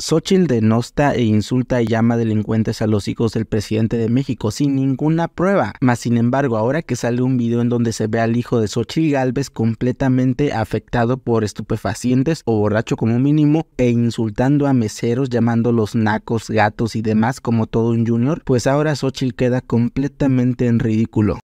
Xochitl denosta e insulta y llama delincuentes a los hijos del presidente de México sin ninguna prueba. Mas sin embargo, ahora que sale un video en donde se ve al hijo de Xochitl Galvez completamente afectado por estupefacientes o borracho como mínimo e insultando a meseros llamándolos nacos, gatos y demás como todo un junior, pues ahora Xochitl queda completamente en ridículo.